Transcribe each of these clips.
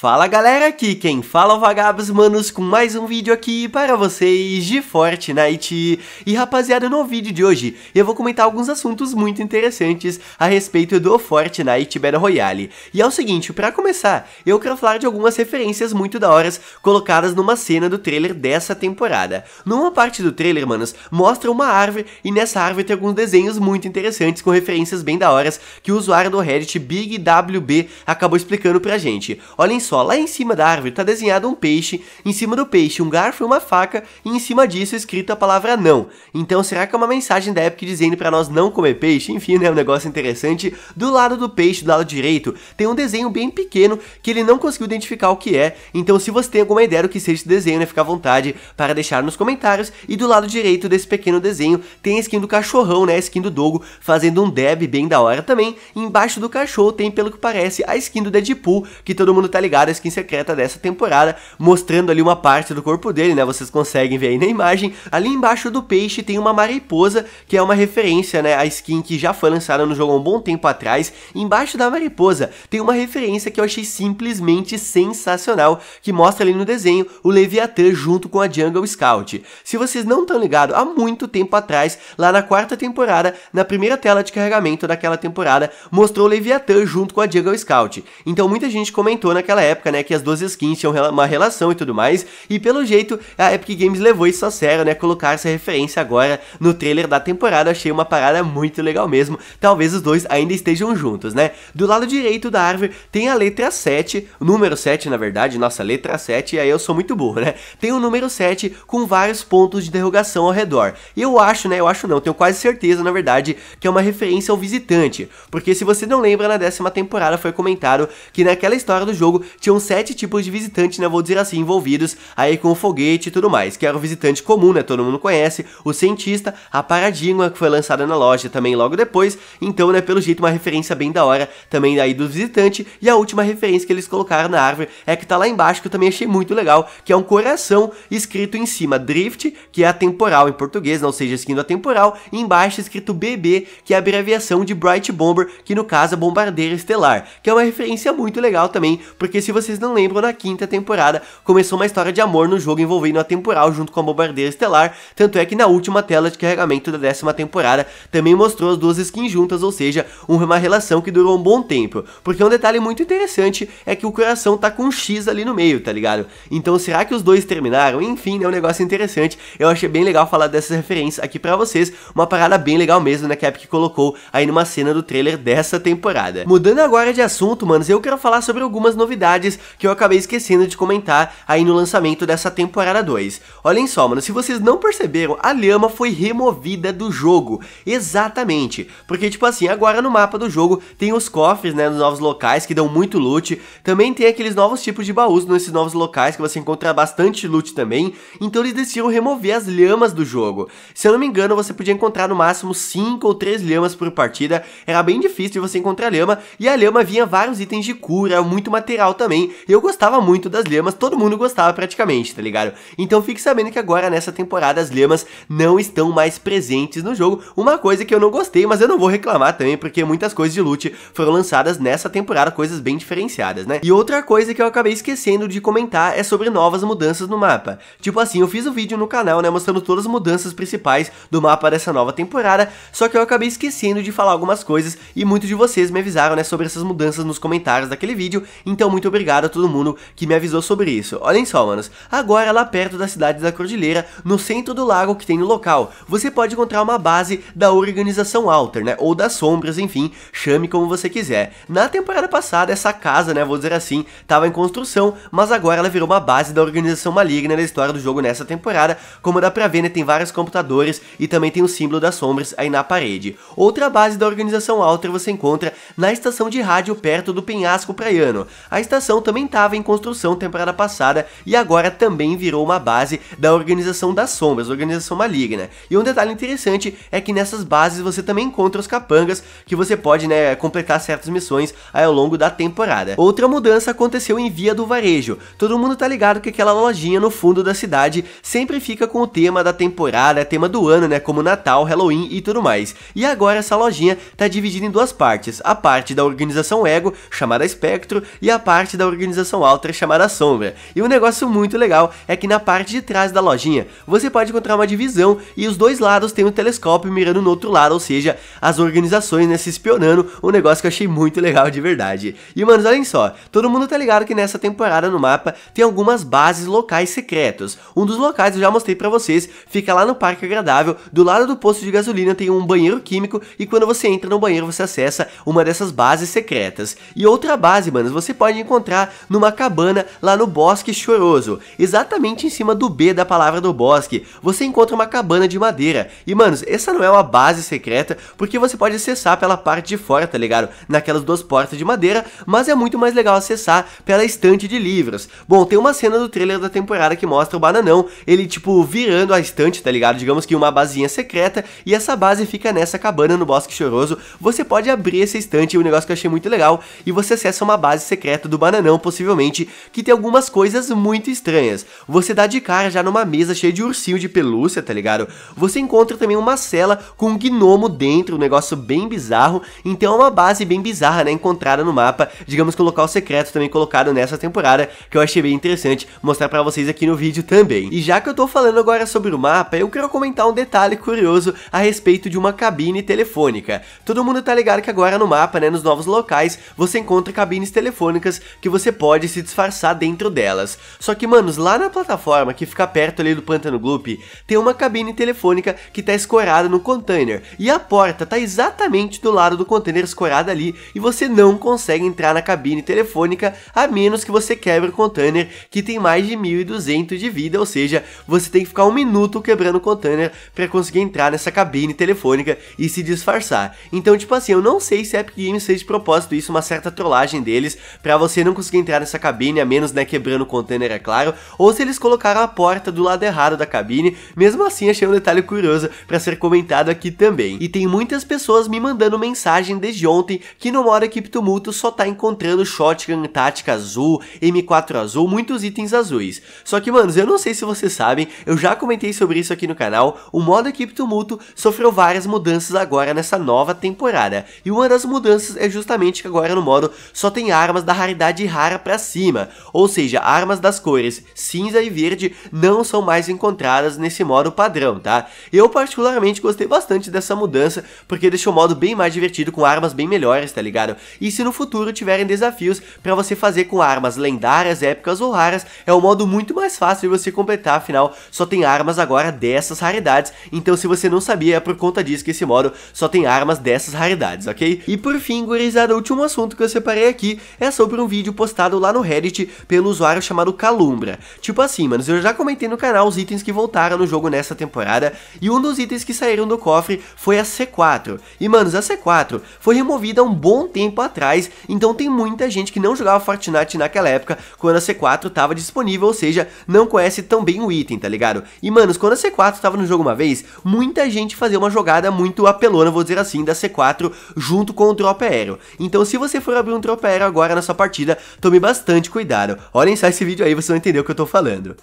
Fala galera, aqui quem fala é o Vagabos Manos com mais um vídeo aqui para vocês de Fortnite. E rapaziada, no vídeo de hoje eu vou comentar alguns assuntos muito interessantes a respeito do Fortnite Battle Royale. E é o seguinte, para começar, eu quero falar de algumas referências muito da horas colocadas numa cena do trailer dessa temporada. Numa parte do trailer, manos, mostra uma árvore e nessa árvore tem alguns desenhos muito interessantes com referências bem da horas que o usuário do Reddit BigWB acabou explicando pra gente. Olhem só, lá em cima da árvore está desenhado um peixe, em cima do peixe um garfo e uma faca, e em cima disso escrito a palavra não. Então será que é uma mensagem da Epic dizendo para nós não comer peixe? Enfim, né, um negócio interessante. Do lado do peixe, do lado direito, tem um desenho bem pequeno que ele não conseguiu identificar o que é. Então se você tem alguma ideia do que seja esse desenho, né, fica à vontade para deixar nos comentários. E do lado direito desse pequeno desenho tem a skin do cachorrão, né, a skin do Dogo, fazendo um deb bem da hora também. E embaixo do cachorro tem, pelo que parece, a skin do Deadpool, que todo mundo tá ligado divulgada a skin secreta dessa temporada, mostrando ali uma parte do corpo dele, né? Vocês conseguem ver aí na imagem. Ali embaixo do peixe tem uma mariposa, que é uma referência, né, A skin que já foi lançada no jogo há um bom tempo atrás. Embaixo da mariposa tem uma referência que eu achei simplesmente sensacional, que mostra ali no desenho o Leviathan junto com a Jungle Scout. Se vocês não estão ligados, há muito tempo atrás, lá na quarta temporada, na primeira tela de carregamento daquela temporada, mostrou o Leviathan junto com a Jungle Scout. Então muita gente comentou naquela época época, né, que as duas skins tinham uma relação e tudo mais, e pelo jeito a Epic Games levou isso a sério, né, colocar essa referência agora no trailer da temporada, achei uma parada muito legal mesmo, talvez os dois ainda estejam juntos, né. Do lado direito da árvore tem a letra 7, número 7 na verdade, nossa, letra 7, aí eu sou muito burro, né, tem o um número 7 com vários pontos de derrogação ao redor, e eu acho, né, eu acho não, tenho quase certeza, na verdade, que é uma referência ao visitante, porque se você não lembra, na décima temporada foi comentado que naquela história do jogo tinham sete tipos de visitantes, né? Vou dizer assim, envolvidos aí com o foguete e tudo mais. Que era o visitante comum, né? Todo mundo conhece. O cientista, a paradigma que foi lançada na loja também logo depois. Então, né? Pelo jeito, uma referência bem da hora também aí do visitante. E a última referência que eles colocaram na árvore é que tá lá embaixo, que eu também achei muito legal, que é um coração escrito em cima Drift, que é atemporal em português, não né, seja esquindo atemporal, e embaixo escrito BB, que é a abreviação de Bright Bomber, que no caso é bombardeiro estelar, que é uma referência muito legal também, porque porque se vocês não lembram, na quinta temporada começou uma história de amor no jogo envolvendo a temporal junto com a bombardeira estelar, tanto é que na última tela de carregamento da décima temporada também mostrou as duas skins juntas, ou seja, uma relação que durou um bom tempo. Porque um detalhe muito interessante é que o coração tá com um X ali no meio, tá ligado? Então será que os dois terminaram? Enfim, é um negócio interessante, eu achei bem legal falar dessas referências aqui pra vocês, uma parada bem legal mesmo, né, que a colocou aí numa cena do trailer dessa temporada. Mudando agora de assunto, manos, eu quero falar sobre algumas novidades novidades que eu acabei esquecendo de comentar aí no lançamento dessa temporada 2. Olhem só, mano, se vocês não perceberam, a lhama foi removida do jogo. Exatamente. Porque, tipo assim, agora no mapa do jogo tem os cofres, né, nos novos locais que dão muito loot. Também tem aqueles novos tipos de baús nesses novos locais que você encontra bastante loot também. Então eles decidiram remover as lhamas do jogo. Se eu não me engano, você podia encontrar no máximo 5 ou 3 lhamas por partida. Era bem difícil de você encontrar lhama. E a lhama vinha vários itens de cura, muito material também. E eu gostava muito das lemas, todo mundo gostava praticamente, tá ligado? Então fique sabendo que agora nessa temporada as lemas não estão mais presentes no jogo. Uma coisa que eu não gostei, mas eu não vou reclamar também, porque muitas coisas de loot foram lançadas nessa temporada, coisas bem diferenciadas, né? E outra coisa que eu acabei esquecendo de comentar é sobre novas mudanças no mapa. Tipo assim, eu fiz um vídeo no canal, né, mostrando todas as mudanças principais do mapa dessa nova temporada, só que eu acabei esquecendo de falar algumas coisas e muitos de vocês me avisaram, né, sobre essas mudanças nos comentários daquele vídeo, então muito obrigado a todo mundo que me avisou sobre isso. Olhem só, manos. Agora, lá perto da cidade da Cordilheira, no centro do lago que tem no local, você pode encontrar uma base da organização Alter, né? Ou das sombras, enfim, chame como você quiser. Na temporada passada, essa casa, né? Vou dizer assim, tava em construção, mas agora ela virou uma base da organização maligna da história do jogo nessa temporada. Como dá pra ver, né? Tem vários computadores e também tem o símbolo das sombras aí na parede. Outra base da organização Alter você encontra na estação de rádio perto do penhasco praiano. A estação estação também estava em construção temporada passada e agora também virou uma base da Organização das Sombras, Organização Maligna. E um detalhe interessante é que nessas bases você também encontra os capangas que você pode né, completar certas missões ao longo da temporada. Outra mudança aconteceu em Via do Varejo. Todo mundo tá ligado que aquela lojinha no fundo da cidade sempre fica com o tema da temporada, tema do ano, né, como Natal, Halloween e tudo mais. E agora essa lojinha tá dividida em duas partes, a parte da organização Ego, chamada Spectro, e a parte parte da organização Alter é chamada Sombra. E um negócio muito legal é que na parte de trás da lojinha, você pode encontrar uma divisão e os dois lados tem um telescópio mirando no outro lado, ou seja, as organizações né, se espionando, um negócio que eu achei muito legal de verdade. E manos, olhem só, todo mundo tá ligado que nessa temporada no mapa tem algumas bases locais secretas Um dos locais eu já mostrei pra vocês, fica lá no Parque Agradável, do lado do posto de gasolina tem um banheiro químico e quando você entra no banheiro você acessa uma dessas bases secretas. E outra base, manos, você pode encontrar encontrar numa cabana lá no Bosque Choroso, exatamente em cima do B da palavra do bosque. Você encontra uma cabana de madeira. E, manos, essa não é uma base secreta, porque você pode acessar pela parte de fora, tá ligado? Naquelas duas portas de madeira, mas é muito mais legal acessar pela estante de livros. Bom, tem uma cena do trailer da temporada que mostra o Bananão, ele, tipo, virando a estante, tá ligado? Digamos que uma basinha secreta, e essa base fica nessa cabana no Bosque Choroso. Você pode abrir essa estante, um negócio que eu achei muito legal, e você acessa uma base secreta do Bananão não, possivelmente, que tem algumas coisas muito estranhas. Você dá de cara já numa mesa cheia de ursinho de pelúcia, tá ligado? Você encontra também uma cela com um gnomo dentro, um negócio bem bizarro, então é uma base bem bizarra, né, encontrada no mapa, digamos que um local secreto também colocado nessa temporada, que eu achei bem interessante mostrar pra vocês aqui no vídeo também. E já que eu tô falando agora sobre o mapa, eu quero comentar um detalhe curioso a respeito de uma cabine telefônica. Todo mundo tá ligado que agora no mapa, né, nos novos locais, você encontra cabines telefônicas que você pode se disfarçar dentro delas. Só que, manos, lá na plataforma que fica perto ali do Pântano Gloop, tem uma cabine telefônica que tá escorada no container. E a porta tá exatamente do lado do container escorada ali e você não consegue entrar na cabine telefônica a menos que você quebre o container que tem mais de 1200 de vida, ou seja, você tem que ficar um minuto quebrando o container para conseguir entrar nessa cabine telefônica e se disfarçar. Então, tipo assim, eu não sei se a Epic Games fez de propósito isso, uma certa trollagem deles para você você não conseguia entrar nessa cabine, a menos, né, quebrando o container, é claro, ou se eles colocaram a porta do lado errado da cabine, mesmo assim achei um detalhe curioso para ser comentado aqui também. E tem muitas pessoas me mandando mensagem desde ontem que no modo equipe tumulto só tá encontrando shotgun tática azul, M4 azul, muitos itens azuis. Só que, manos, eu não sei se vocês sabem, eu já comentei sobre isso aqui no canal, o modo equipe tumulto sofreu várias mudanças agora nessa nova temporada, e uma das mudanças é justamente que agora no modo só tem armas da raridade raridade rara para cima, ou seja, armas das cores cinza e verde não são mais encontradas nesse modo padrão, tá? Eu particularmente gostei bastante dessa mudança, porque deixou o modo bem mais divertido com armas bem melhores, tá ligado? E se no futuro tiverem desafios para você fazer com armas lendárias, épicas ou raras, é um modo muito mais fácil de você completar, afinal só tem armas agora dessas raridades, então se você não sabia é por conta disso que esse modo só tem armas dessas raridades, ok? E por fim, gurizada, o último assunto que eu separei aqui é sobre um vídeo vídeo postado lá no Reddit pelo usuário chamado Calumbra. Tipo assim, manos, eu já comentei no canal os itens que voltaram no jogo nessa temporada, e um dos itens que saíram do cofre foi a C4. E, manos, a C4 foi removida há um bom tempo atrás, então tem muita gente que não jogava Fortnite naquela época, quando a C4 estava disponível, ou seja, não conhece tão bem o item, tá ligado? E, manos, quando a C4 estava no jogo uma vez, muita gente fazia uma jogada muito apelona, vou dizer assim, da C4 junto com o drop aéreo. Então, se você for abrir um drop aéreo agora na sua partida, tome bastante cuidado. Olhem só esse vídeo aí, vocês vão entender o que eu tô falando.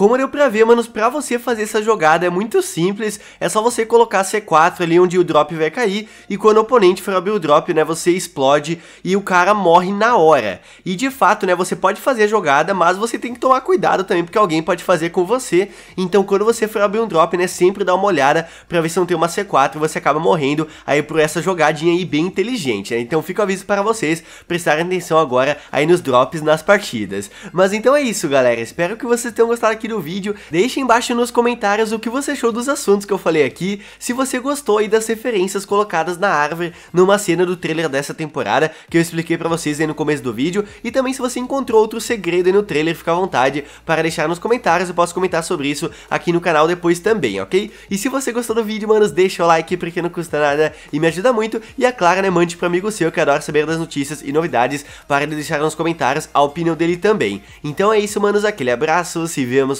Como deu pra ver, manos, pra você fazer essa jogada é muito simples, é só você colocar C4 ali onde o drop vai cair, e quando o oponente for abrir o drop, né, você explode e o cara morre na hora. E de fato, né, você pode fazer a jogada, mas você tem que tomar cuidado também, porque alguém pode fazer com você, então quando você for abrir um drop, né, sempre dá uma olhada pra ver se não tem uma C4 e você acaba morrendo aí por essa jogadinha aí bem inteligente, né? Então fica o aviso para vocês prestarem atenção agora aí nos drops nas partidas. Mas então é isso, galera, espero que vocês tenham gostado aqui do vídeo, deixe embaixo nos comentários o que você achou dos assuntos que eu falei aqui, se você gostou aí das referências colocadas na árvore numa cena do trailer dessa temporada que eu expliquei para vocês aí no começo do vídeo, e também se você encontrou outro segredo aí no trailer, fica à vontade para deixar nos comentários, eu posso comentar sobre isso aqui no canal depois também, ok? E se você gostou do vídeo, manos, deixa o like porque não custa nada e me ajuda muito, e é claro, né, mande para amigo seu que adora saber das notícias e novidades, para deixar nos comentários a opinião dele também. Então é isso, manos, aquele abraço, se vemos